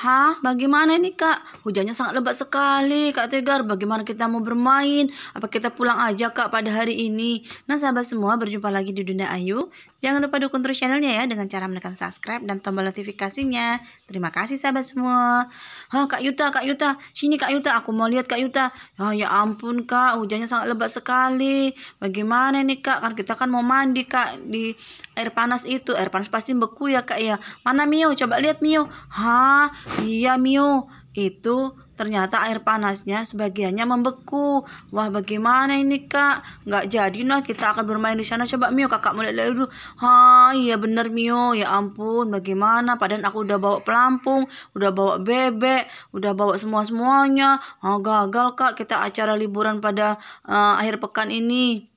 Hah? Bagaimana ini kak? Hujannya sangat lebat sekali kak Tegar. Bagaimana kita mau bermain? Apa kita pulang aja kak pada hari ini? Nah sahabat semua berjumpa lagi di Dunia Ayu. Jangan lupa dukung terus channelnya ya dengan cara menekan subscribe dan tombol notifikasinya. Terima kasih sahabat semua. Hah kak Yuta, kak Yuta. Sini kak Yuta, aku mau lihat kak Yuta. Oh ya ampun kak, hujannya sangat lebat sekali. Bagaimana ini kak? Kan kita kan mau mandi kak di air panas itu. Air panas pasti beku ya kak ya. Mana Mio? Coba lihat Mio. Hah? Iya Mio, itu ternyata air panasnya sebagiannya membeku. Wah bagaimana ini kak? Gak jadi nah kita akan bermain di sana. Coba Mio kakak mulai lihat dulu. Ha iya bener Mio, ya ampun bagaimana? Padahal aku udah bawa pelampung, udah bawa bebek, udah bawa semua-semuanya. Ha ah, gagal kak kita acara liburan pada uh, akhir pekan ini.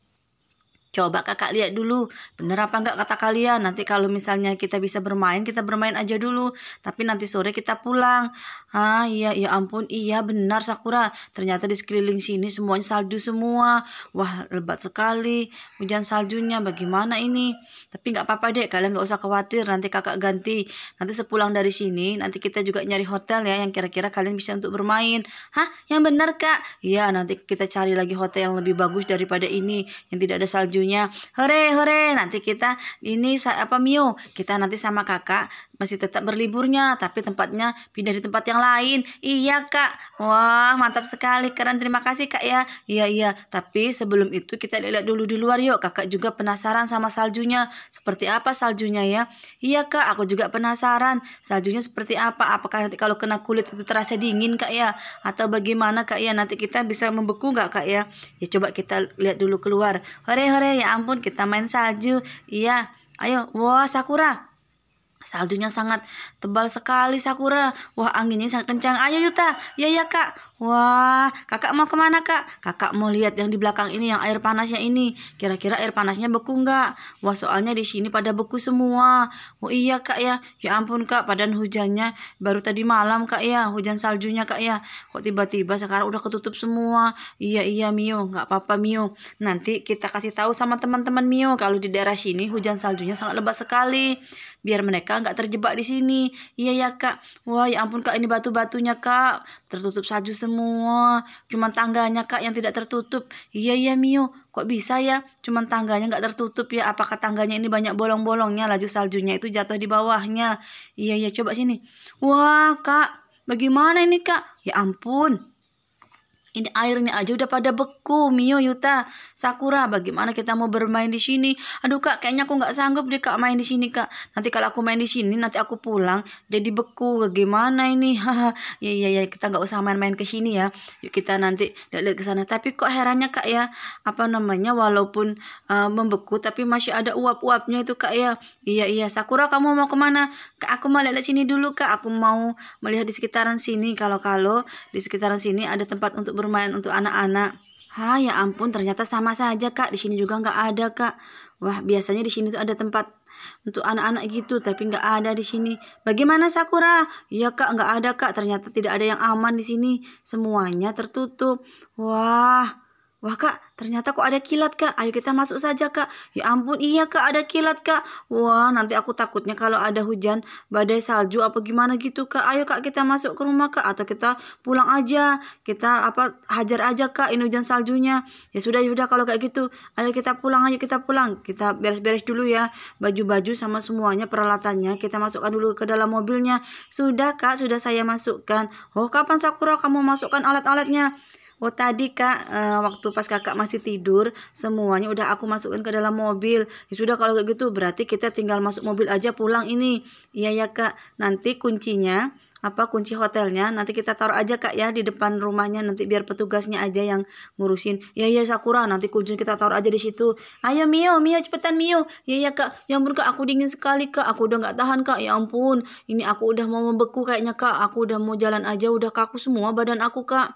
Coba kakak lihat dulu, bener apa enggak kata kalian. Nanti kalau misalnya kita bisa bermain, kita bermain aja dulu. Tapi nanti sore kita pulang. Ah iya, ya ampun, iya benar Sakura. Ternyata di sekeliling sini semuanya salju semua. Wah lebat sekali hujan saljunya. Bagaimana ini? Tapi nggak apa-apa deh, kalian nggak usah khawatir. Nanti kakak ganti. Nanti sepulang dari sini, nanti kita juga nyari hotel ya yang kira-kira kalian bisa untuk bermain. Hah? Yang benar kak? Iya, nanti kita cari lagi hotel yang lebih bagus daripada ini yang tidak ada saljunya. Hore hore, nanti kita ini apa Mio? Kita nanti sama kakak masih tetap berliburnya, tapi tempatnya pindah di tempat yang lain. Iya, Kak. Wah, mantap sekali. Keren, terima kasih, Kak ya. Iya, iya. Tapi sebelum itu kita lihat dulu di luar yuk. Kakak juga penasaran sama saljunya. Seperti apa saljunya ya? Iya, Kak. Aku juga penasaran. Saljunya seperti apa? Apakah nanti kalau kena kulit itu terasa dingin, Kak ya? Atau bagaimana, Kak ya? Nanti kita bisa membeku nggak, Kak ya? Ya, coba kita lihat dulu keluar. Hore, hore. Ya ampun, kita main salju. Iya. Ayo, wah Sakura, Saljunya sangat tebal sekali Sakura. Wah anginnya sangat kencang. Ayo Yuta, ya ya kak. Wah, kakak mau kemana kak? Kakak mau lihat yang di belakang ini, yang air panasnya ini. Kira-kira air panasnya beku nggak? Wah, soalnya di sini pada beku semua. Oh iya kak ya, ya ampun kak, padahal hujannya baru tadi malam kak ya, hujan saljunya kak ya. Kok tiba-tiba sekarang udah ketutup semua? Iya iya Mio, nggak apa-apa Mio. Nanti kita kasih tahu sama teman-teman Mio kalau di daerah sini hujan saljunya sangat lebat sekali biar mereka nggak terjebak di sini. Iya ya kak. Wah ya ampun kak ini batu-batunya kak tertutup salju semua. Cuman tangganya kak yang tidak tertutup. Iya iya Mio, kok bisa ya? Cuman tangganya nggak tertutup ya? Apakah tangganya ini banyak bolong-bolongnya? Laju saljunya itu jatuh di bawahnya. Iya iya coba sini. Wah kak, bagaimana ini kak? Ya ampun, ini airnya aja udah pada beku, Mio, Yuta, Sakura. Bagaimana kita mau bermain di sini? Aduh kak, kayaknya aku nggak sanggup deh kak main di sini kak. Nanti kalau aku main di sini, nanti aku pulang jadi beku. Bagaimana ini? Haha, ya ya ya kita nggak usah main-main ke sini ya. Yuk kita nanti lihat ke sana. Tapi kok herannya kak ya, apa namanya? Walaupun uh, membeku, tapi masih ada uap-uapnya itu kak ya. Iya iya, Sakura kamu mau kemana? Kak aku mau lihat sini dulu kak. Aku mau melihat di sekitaran sini. Kalau kalau di sekitaran sini ada tempat untuk bermain untuk anak-anak. Ha, ya ampun, ternyata sama saja, Kak. Di sini juga nggak ada, Kak. Wah, biasanya di sini tuh ada tempat untuk anak-anak gitu, tapi nggak ada di sini. Bagaimana Sakura? Ya kak, nggak ada kak. Ternyata tidak ada yang aman di sini. Semuanya tertutup. Wah, Wah kak, ternyata kok ada kilat kak. Ayo kita masuk saja kak. Ya ampun, iya kak ada kilat kak. Wah nanti aku takutnya kalau ada hujan badai salju apa gimana gitu kak. Ayo kak kita masuk ke rumah kak atau kita pulang aja. Kita apa hajar aja kak ini hujan saljunya. Ya sudah ya sudah kalau kayak gitu. Ayo kita pulang ayo kita pulang. Kita beres-beres dulu ya baju-baju sama semuanya peralatannya. Kita masukkan dulu ke dalam mobilnya. Sudah kak sudah saya masukkan. Oh kapan Sakura kamu masukkan alat-alatnya? Oh tadi kak eh, waktu pas kakak masih tidur semuanya udah aku masukin ke dalam mobil. Ya sudah kalau kayak gitu berarti kita tinggal masuk mobil aja pulang ini. Iya ya kak. Nanti kuncinya apa kunci hotelnya nanti kita taruh aja kak ya di depan rumahnya nanti biar petugasnya aja yang ngurusin Iya ya Sakura nanti kunci kita taruh aja di situ ayo Mio Mio cepetan Mio Iya ya kak ya ampun kak aku dingin sekali kak aku udah gak tahan kak ya ampun ini aku udah mau membeku kayaknya kak aku udah mau jalan aja udah kaku semua badan aku kak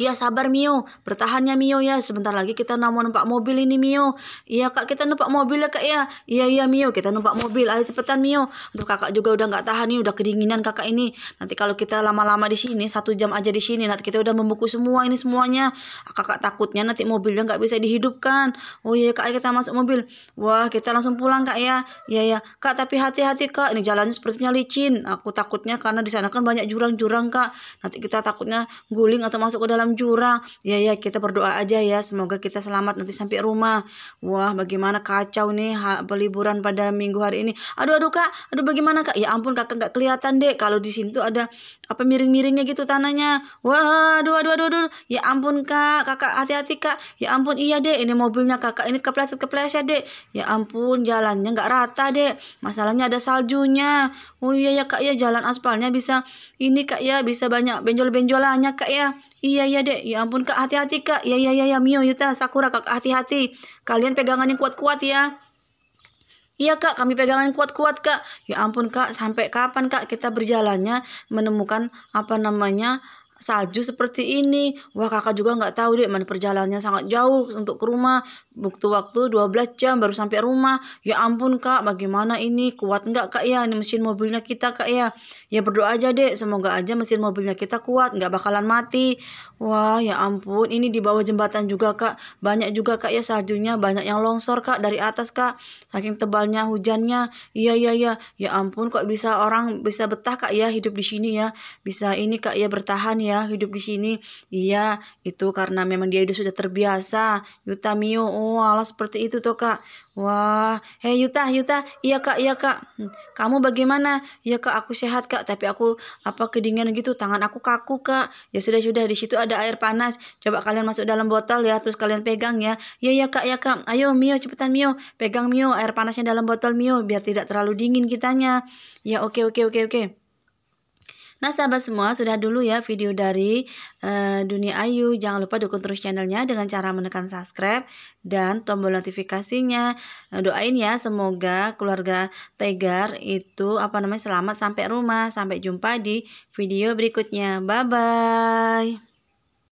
Iya sabar Mio, bertahan Mio ya. Sebentar lagi kita namun numpak mobil ini Mio. Iya kak kita numpak mobil ya kak ya. Iya iya Mio kita numpak mobil. Ayo cepetan Mio. Aduh kakak juga udah nggak tahan nih udah kedinginan kakak ini. Nanti kalau kita lama-lama di sini satu jam aja di sini nanti kita udah membeku semua ini semuanya. Kakak takutnya nanti mobilnya nggak bisa dihidupkan. Oh iya kak kita masuk mobil. Wah kita langsung pulang kak ya. Iya iya kak tapi hati-hati kak ini jalannya sepertinya licin. Aku takutnya karena di sana kan banyak jurang-jurang kak. Nanti kita takutnya guling atau masuk ke dalam dalam jurang ya ya kita berdoa aja ya semoga kita selamat nanti sampai rumah wah bagaimana kacau nih peliburan pada minggu hari ini aduh aduh kak aduh bagaimana kak ya ampun kakak nggak kelihatan deh kalau di sini tuh ada apa miring-miringnya gitu tanahnya wah aduh aduh aduh, aduh. ya ampun kak kakak hati-hati kak ya ampun iya deh ini mobilnya kakak ini kepleset kepleset deh ya ampun jalannya nggak rata deh masalahnya ada saljunya oh iya ya kak ya jalan aspalnya bisa ini kak ya bisa banyak benjol-benjolannya kak ya Iya iya dek, ya ampun kak hati-hati kak. Iya iya iya Mio, Yuta, Sakura kak hati-hati. Kalian pegangannya kuat-kuat ya. Iya kak, kami pegangan kuat-kuat kak. Ya ampun kak, sampai kapan kak kita berjalannya menemukan apa namanya salju seperti ini. Wah kakak juga nggak tahu deh mana perjalanannya sangat jauh untuk ke rumah. waktu waktu 12 jam baru sampai rumah. Ya ampun kak bagaimana ini kuat nggak kak ya ini mesin mobilnya kita kak ya. Ya berdoa aja deh semoga aja mesin mobilnya kita kuat nggak bakalan mati. Wah ya ampun ini di bawah jembatan juga kak. Banyak juga kak ya saljunya banyak yang longsor kak dari atas kak. Saking tebalnya hujannya. Iya iya iya ya ampun kok bisa orang bisa betah kak ya hidup di sini ya. Bisa ini kak ya bertahan ya ya hidup di sini. Iya, itu karena memang dia sudah terbiasa. Yuta Mio, oh Allah seperti itu toh kak. Wah, hei Yuta, Yuta, iya kak, iya kak. Hmm, kamu bagaimana? Iya kak, aku sehat kak, tapi aku apa kedinginan gitu, tangan aku kaku kak. Ya sudah sudah, di situ ada air panas. Coba kalian masuk dalam botol ya, terus kalian pegang ya. Iya iya kak, iya kak. Ayo Mio, cepetan Mio, pegang Mio, air panasnya dalam botol Mio, biar tidak terlalu dingin kitanya. Ya oke okay, oke okay, oke okay, oke. Nah sahabat semua sudah dulu ya video dari uh, Dunia Ayu. Jangan lupa dukung terus channelnya dengan cara menekan subscribe dan tombol notifikasinya. Uh, doain ya semoga keluarga Tegar itu apa namanya selamat sampai rumah. Sampai jumpa di video berikutnya. Bye bye.